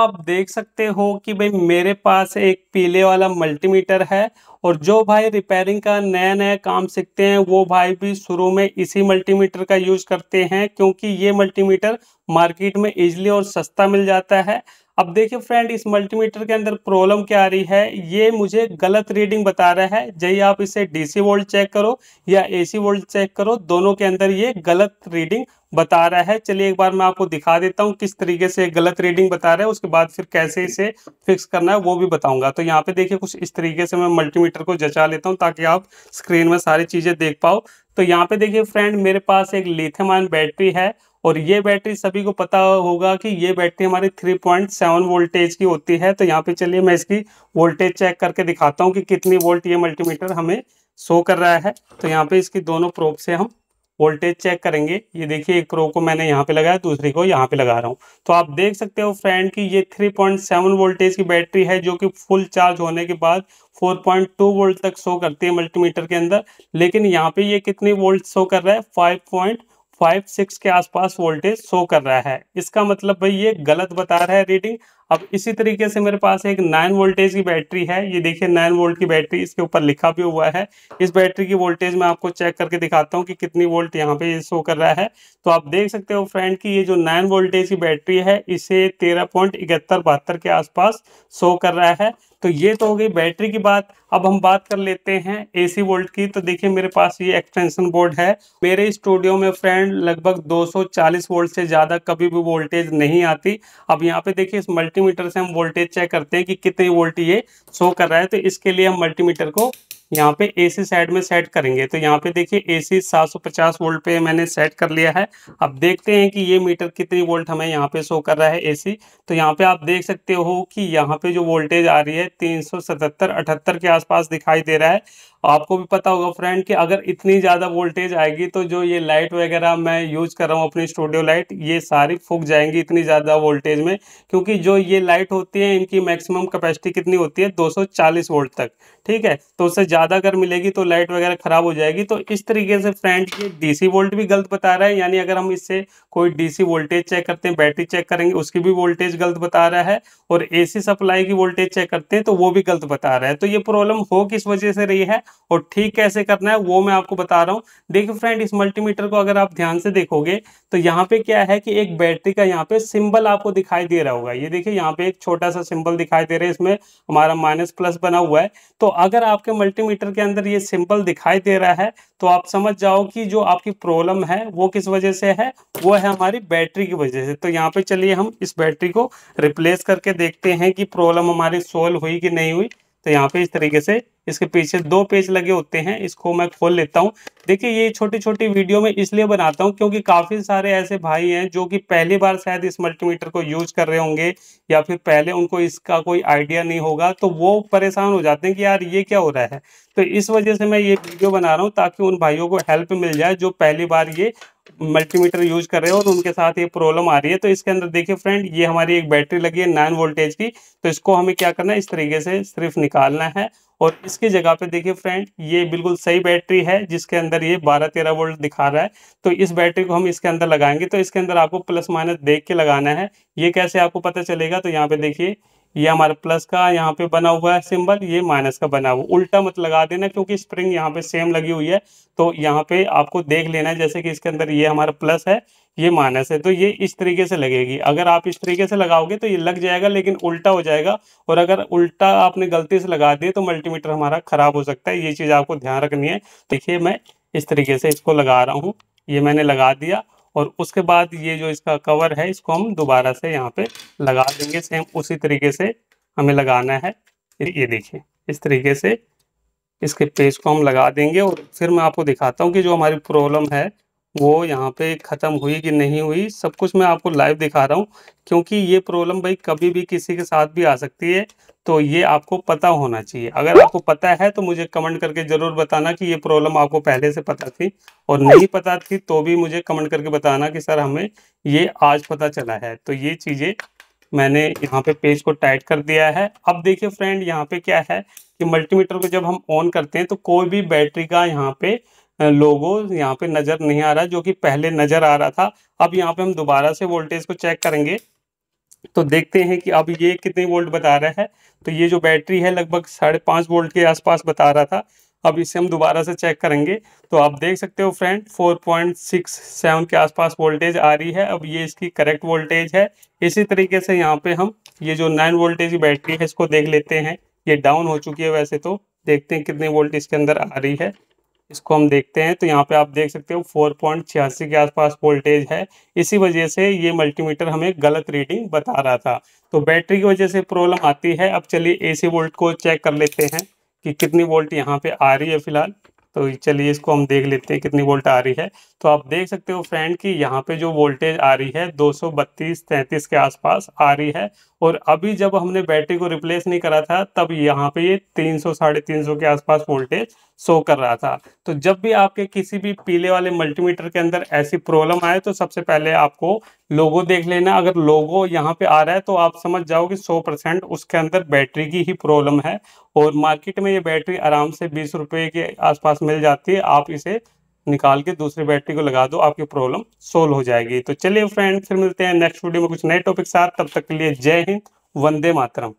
आप देख सकते हो कि भाई मेरे पास एक पीले वाला मल्टीमीटर है और जो भाई रिपेयरिंग का नया नया काम सीखते हैं वो भाई भी शुरू में इसी मल्टीमीटर का यूज करते हैं क्योंकि ये मल्टीमीटर मार्केट में इजली और सस्ता मिल जाता है अब देखिए फ्रेंड इस मल्टीमीटर के अंदर प्रॉब्लम क्या आ रही है ये मुझे गलत रीडिंग बता रहा है जय आप इसे डीसी वोल्ट चेक करो या एसी वोल्ट चेक करो दोनों के अंदर ये गलत रीडिंग बता रहा है चलिए एक बार मैं आपको दिखा देता हूँ किस तरीके से गलत रीडिंग बता रहा है उसके बाद फिर कैसे इसे फिक्स करना है वो भी बताऊंगा तो यहाँ पे देखिए कुछ इस तरीके से मैं मल्टीमीटर को जचा लेता हूँ ताकि आप स्क्रीन में सारी चीज़ें देख पाओ तो यहाँ पे देखिए फ्रेंड मेरे पास एक लिथियम आयन बैटरी है और ये बैटरी सभी को पता होगा कि ये बैटरी हमारी थ्री पॉइंट सेवन वोल्टेज की होती है तो यहाँ पे चलिए मैं इसकी वोल्टेज चेक करके दिखाता हूँ कि कितनी वोल्ट ये मल्टीमीटर हमें शो कर रहा है तो यहाँ पे इसकी दोनों प्रोप से हम वोल्टेज चेक करेंगे ये देखिए एक प्रो को मैंने यहाँ पे लगाया दूसरी को यहाँ पे लगा रहा हूँ तो आप देख सकते हो फ्रेंड की ये थ्री वोल्टेज की बैटरी है जो कि फुल चार्ज होने के बाद 4.2 वोल्ट तक शो करती है मल्टीमीटर के अंदर लेकिन यहाँ पे ये कितनी वोल्ट शो कर रहा है 5. फाइव सिक्स के आसपास वोल्टेज शो कर रहा है इसका मतलब भाई ये गलत बता रहा है रीडिंग अब इसी तरीके से मेरे पास एक नाइन वोल्टेज की बैटरी है ये देखिए नाइन वोल्ट की बैटरी इसके ऊपर लिखा भी हुआ है इस बैटरी की वोल्टेज मैं आपको चेक करके दिखाता हूँ कि कितनी वोल्ट यहाँ पे शो कर रहा है तो आप देख सकते हो फ्रेंड की ये जो नाइन वोल्टेज की बैटरी है इसे तेरह पॉइंट इकहत्तर बहत्तर के आसपास शो कर रहा है तो ये तो हो गई बैटरी की बात अब हम बात कर लेते हैं एसी वोल्ट की तो देखिए मेरे पास ये एक्सटेंशन बोर्ड है मेरे स्टूडियो में फ्रेंड लगभग 240 वोल्ट से ज़्यादा कभी भी वोल्टेज नहीं आती अब यहाँ पे देखिए इस मल्टीमीटर से हम वोल्टेज चेक करते हैं कि कितनी वोल्ट ये शो कर रहा है तो इसके लिए हम मल्टीमीटर को यहाँ पे ए सी साइड में सेट करेंगे तो यहाँ पे देखिए ए सी सात वोल्ट पे मैंने सेट कर लिया है अब देखते हैं कि ये मीटर कितनी वोल्ट हमें यहाँ पे शो कर रहा है ए सी तो यहाँ पे आप देख सकते हो कि यहाँ पे जो वोल्टेज आ रही है तीन सौ के आसपास दिखाई दे रहा है आपको भी पता होगा फ्रेंड कि अगर इतनी ज़्यादा वोल्टेज आएगी तो जो ये लाइट वगैरह मैं यूज़ कर रहा हूँ अपनी स्टूडियो लाइट ये सारी फूक जाएंगी इतनी ज़्यादा वोल्टेज में क्योंकि जो ये लाइट होती है इनकी मैक्सिमम कैपेसिटी कितनी होती है 240 वोल्ट तक ठीक है तो उससे ज़्यादा अगर मिलेगी तो लाइट वगैरह ख़राब हो जाएगी तो इस तरीके से फ्रेंड ये डीसी वोल्ट भी गलत बता रहा है यानी अगर हम इससे कोई डीसी वोल्टेज चेक करते हैं बैटरी चेक करेंगे उसकी भी वोल्टेज गलत बता रहा है और एसी सप्लाई की वोल्टेज चेक करते हैं तो वो भी गलत बता रहा है तो ये प्रॉब्लम हो किस वजह से रही है और ठीक कैसे करना है वो मैं आपको बता रहा हूँ देखिए फ्रेंड इस मल्टीमीटर को अगर आप ध्यान से देखोगे तो यहाँ पे क्या है कि एक बैटरी का यहाँ पे सिंबल आपको दिखाई दे रहा होगा ये देखिए यहाँ पे एक छोटा सा सिंबल दिखाई दे रहा है इसमें हमारा माइनस प्लस बना हुआ है तो अगर आपके मल्टी सेंटीमीटर के अंदर ये सिंपल दिखाई दे रहा है तो आप समझ जाओ कि जो आपकी प्रॉब्लम है वो किस वजह से है वो है हमारी बैटरी की वजह से तो यहाँ पे चलिए हम इस बैटरी को रिप्लेस करके देखते हैं कि प्रॉब्लम हमारी सोल्व हुई कि नहीं हुई तो यहाँ पे इस तरीके से इसके पीछे दो पेज लगे होते हैं इसको मैं खोल लेता हूँ देखिए ये छोटी छोटी वीडियो में इसलिए बनाता हूँ क्योंकि काफ़ी सारे ऐसे भाई हैं जो कि पहली बार शायद इस मल्टीमीटर को यूज कर रहे होंगे या फिर पहले उनको इसका कोई आइडिया नहीं होगा तो वो परेशान हो जाते हैं कि यार ये क्या हो रहा है तो इस वजह से मैं ये वीडियो बना रहा हूँ ताकि उन भाइयों को हेल्प मिल जाए जो पहली बार ये मल्टीमीटर यूज कर रहे हो और उनके साथ ये प्रॉब्लम आ रही है तो इसके अंदर देखिए फ्रेंड ये हमारी एक बैटरी लगी है नाइन वोल्टेज की तो इसको हमें क्या करना है इस तरीके से सिर्फ निकालना है और इसकी जगह पे देखिए फ्रेंड ये बिल्कुल सही बैटरी है जिसके अंदर ये 12-13 वोल्ट दिखा रहा है तो इस बैटरी को हम इसके अंदर लगाएंगे तो इसके अंदर आपको प्लस माइनस देख के लगाना है ये कैसे आपको पता चलेगा तो यहाँ पे देखिए ये हमारा प्लस का यहाँ पे बना हुआ है सिंबल ये माइनस का बना हुआ उल्टा मत लगा देना क्योंकि स्प्रिंग यहाँ पे सेम लगी हुई है तो यहाँ पे आपको देख लेना है जैसे कि इसके अंदर ये हमारा प्लस है ये माइनस है तो ये इस तरीके से लगेगी अगर आप इस तरीके से लगाओगे तो ये लग जाएगा लेकिन उल्टा हो जाएगा और अगर उल्टा आपने गलती से लगा दिए तो मल्टीमीटर हमारा खराब हो सकता है ये चीज़ आपको ध्यान रखनी है देखिए मैं इस तरीके से इसको लगा रहा हूँ ये मैंने लगा दिया और उसके बाद ये जो इसका कवर है इसको हम दोबारा से यहाँ पे लगा देंगे सेम उसी तरीके से हमें लगाना है ये देखिए इस तरीके से इसके पेज को हम लगा देंगे और फिर मैं आपको दिखाता हूँ कि जो हमारी प्रॉब्लम है वो यहाँ पे ख़त्म हुई कि नहीं हुई सब कुछ मैं आपको लाइव दिखा रहा हूँ क्योंकि ये प्रॉब्लम भाई कभी भी किसी के साथ भी आ सकती है तो ये आपको पता होना चाहिए अगर आपको पता है तो मुझे कमेंट करके ज़रूर बताना कि ये प्रॉब्लम आपको पहले से पता थी और नहीं पता थी तो भी मुझे कमेंट करके बताना कि सर हमें ये आज पता चला है तो ये चीज़ें मैंने यहाँ पे पेज को टाइट कर दिया है अब देखिए फ्रेंड यहाँ पे क्या है कि मल्टीमीटर को जब हम ऑन करते हैं तो कोई भी बैटरी का यहाँ पे लोगो यहाँ पे नज़र नहीं आ रहा जो कि पहले नज़र आ रहा था अब यहाँ पे हम दोबारा से वोल्टेज को चेक करेंगे तो देखते हैं कि अब ये कितने वोल्ट बता रहा है तो ये जो बैटरी है लगभग साढ़े पाँच वोल्ट के आसपास बता रहा था अब इसे हम दोबारा से चेक करेंगे तो आप देख सकते हो फ्रेंड 4.67 के आसपास वोल्टेज आ रही है अब ये इसकी करेक्ट वोल्टेज है इसी तरीके से यहाँ पे हम ये जो नाइन वोल्टेज की बैटरी है इसको देख लेते हैं ये डाउन हो चुकी है वैसे तो देखते हैं कितने वोल्ट इसके अंदर आ रही है इसको हम देखते हैं तो यहाँ पे आप देख सकते हो फोर पॉइंट छियासी के आसपास वोल्टेज है इसी वजह से ये मल्टीमीटर हमें गलत रीडिंग बता रहा था तो बैटरी की वजह से प्रॉब्लम आती है अब चलिए एसी वोल्ट को चेक कर लेते हैं कि कितनी वोल्ट यहाँ पे आ रही है फिलहाल तो चलिए इसको हम देख लेते हैं कितनी वोल्ट आ रही है तो आप देख सकते हो फ्रेंड कि यहाँ पे जो वोल्टेज आ रही है बत्तीस 33 के आसपास आ रही है और अभी जब हमने बैटरी को रिप्लेस नहीं करा था तब यहाँ पे ये तीन सौ साढ़े तीन सौ के आसपास वोल्टेज शो कर रहा था तो जब भी आपके किसी भी पीले वाले मल्टीमीटर के अंदर ऐसी प्रॉब्लम आए तो सबसे पहले आपको लोगो देख लेना अगर लोगो यहाँ पे आ रहा है तो आप समझ जाओ कि सौ परसेंट उसके अंदर बैटरी की ही प्रॉब्लम है और मार्केट में ये बैटरी आराम से बीस रुपए के आसपास मिल जाती है आप इसे निकाल के दूसरी बैटरी को लगा दो आपकी प्रॉब्लम सोल्व हो जाएगी तो चलिए फ्रेंड फिर मिलते हैं नेक्स्ट वीडियो में कुछ नए टॉपिक साथ तब तक के लिए जय हिंद वंदे मातरम